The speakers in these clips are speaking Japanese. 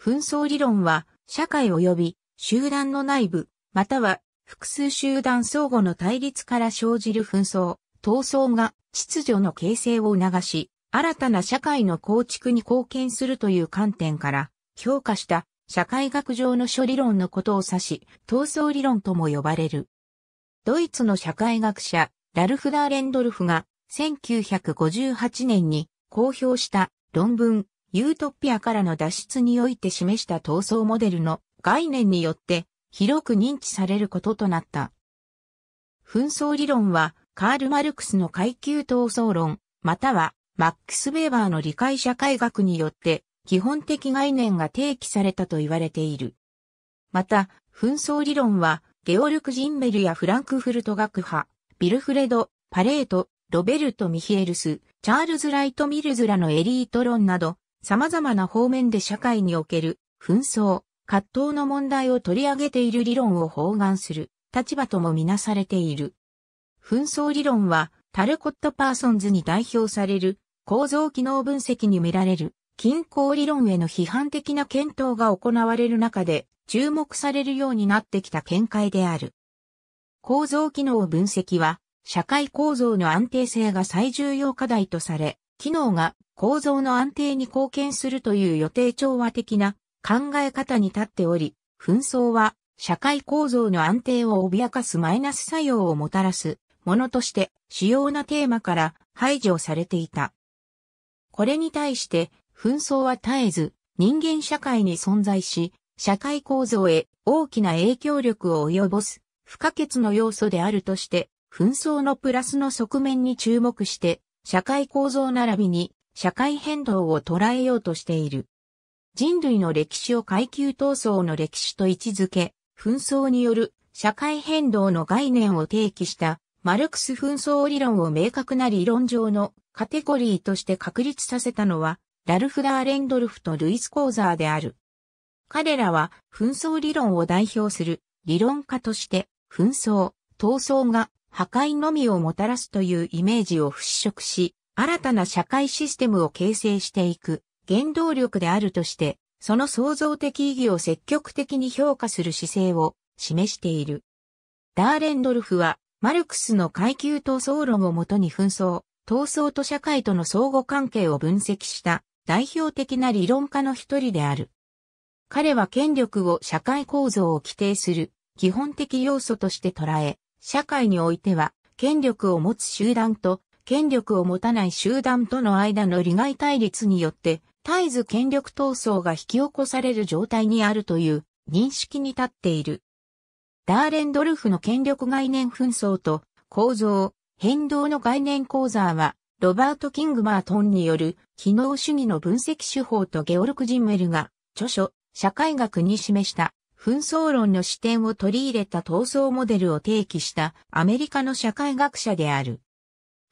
紛争理論は、社会及び集団の内部、または複数集団相互の対立から生じる紛争、闘争が秩序の形成を促し、新たな社会の構築に貢献するという観点から評価した社会学上の諸理論のことを指し、闘争理論とも呼ばれる。ドイツの社会学者、ラルフ・ダーレンドルフが1958年に公表した論文ユートピアからの脱出において示した闘争モデルの概念によって広く認知されることとなった。紛争理論はカール・マルクスの階級闘争論、またはマックス・ウェーバーの理解社会学によって基本的概念が提起されたと言われている。また、紛争理論はゲオルク・ジンベルやフランクフルト学派、ビルフレド、パレート、ロベルト・ミヒエルス、チャールズ・ライト・ミルズらのエリート論など、様々な方面で社会における紛争、葛藤の問題を取り上げている理論を包含する立場ともみなされている。紛争理論はタルコット・パーソンズに代表される構造機能分析に見られる均衡理論への批判的な検討が行われる中で注目されるようになってきた見解である。構造機能分析は社会構造の安定性が最重要課題とされ、機能が構造の安定に貢献するという予定調和的な考え方に立っており、紛争は社会構造の安定を脅かすマイナス作用をもたらすものとして主要なテーマから排除されていた。これに対して紛争は絶えず人間社会に存在し、社会構造へ大きな影響力を及ぼす不可欠の要素であるとして、紛争のプラスの側面に注目して、社会構造並びに社会変動を捉えようとしている。人類の歴史を階級闘争の歴史と位置づけ、紛争による社会変動の概念を提起したマルクス紛争理論を明確な理論上のカテゴリーとして確立させたのは、ラルフ・ダーレンドルフとルイス・コーザーである。彼らは紛争理論を代表する理論家として、紛争、闘争が破壊のみをもたらすというイメージを払拭し、新たな社会システムを形成していく原動力であるとして、その創造的意義を積極的に評価する姿勢を示している。ダーレンドルフは、マルクスの階級闘争論をもとに紛争、闘争と社会との相互関係を分析した代表的な理論家の一人である。彼は権力を社会構造を規定する基本的要素として捉え、社会においては権力を持つ集団と権力を持たない集団との間の利害対立によって、絶えず権力闘争が引き起こされる状態にあるという認識に立っている。ダーレンドルフの権力概念紛争と構造、変動の概念講座は、ロバート・キングマートンによる機能主義の分析手法とゲオルク・ジンメルが著書、社会学に示した紛争論の視点を取り入れた闘争モデルを提起したアメリカの社会学者である。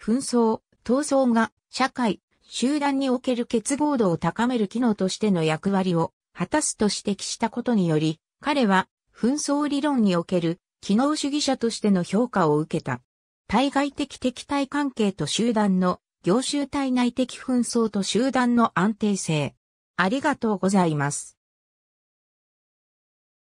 紛争、闘争が社会、集団における結合度を高める機能としての役割を果たすと指摘したことにより、彼は紛争理論における機能主義者としての評価を受けた。対外的敵対関係と集団の業種体内的紛争と集団の安定性。ありがとうございます。